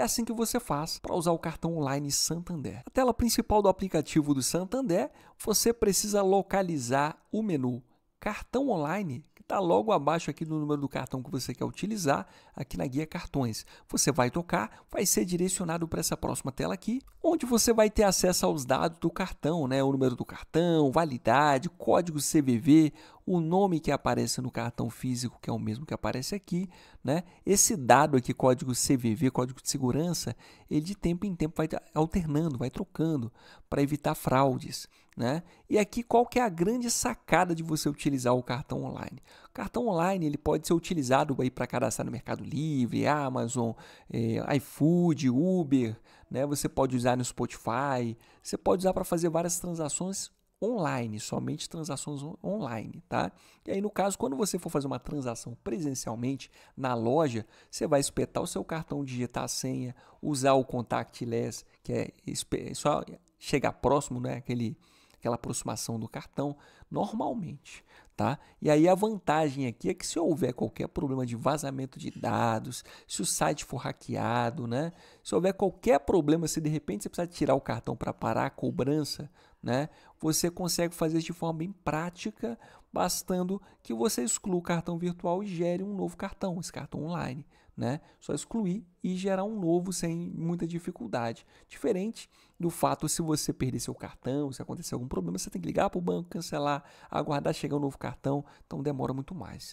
É assim que você faz para usar o cartão online Santander. A tela principal do aplicativo do Santander, você precisa localizar o menu cartão online, que está logo abaixo aqui do número do cartão que você quer utilizar, aqui na guia cartões. Você vai tocar, vai ser direcionado para essa próxima tela aqui, onde você vai ter acesso aos dados do cartão, né? o número do cartão, validade, código CVV, o nome que aparece no cartão físico, que é o mesmo que aparece aqui. Né? Esse dado aqui, código CVV, código de segurança, ele de tempo em tempo vai alternando, vai trocando para evitar fraudes. Né? E aqui, qual que é a grande sacada de você utilizar o cartão online? cartão online ele pode ser utilizado para cadastrar no Mercado Livre, Amazon, é, iFood, Uber, né? você pode usar no Spotify, você pode usar para fazer várias transações online, somente transações on online, tá? E aí no caso, quando você for fazer uma transação presencialmente na loja, você vai espetar o seu cartão, digitar a senha, usar o contactless, que é só chegar próximo, né, aquele aquela aproximação do cartão normalmente, tá? E aí a vantagem aqui é que se houver qualquer problema de vazamento de dados, se o site for hackeado, né? Se houver qualquer problema, se de repente você precisar tirar o cartão para parar a cobrança, né? Você consegue fazer isso de forma bem prática, bastando que você exclua o cartão virtual e gere um novo cartão, esse cartão online, né? Só excluir e gerar um novo sem muita dificuldade. Diferente do fato se você perder seu cartão, se acontecer algum problema, você tem que ligar para o banco, cancelar, aguardar chegar um novo cartão, então demora muito mais.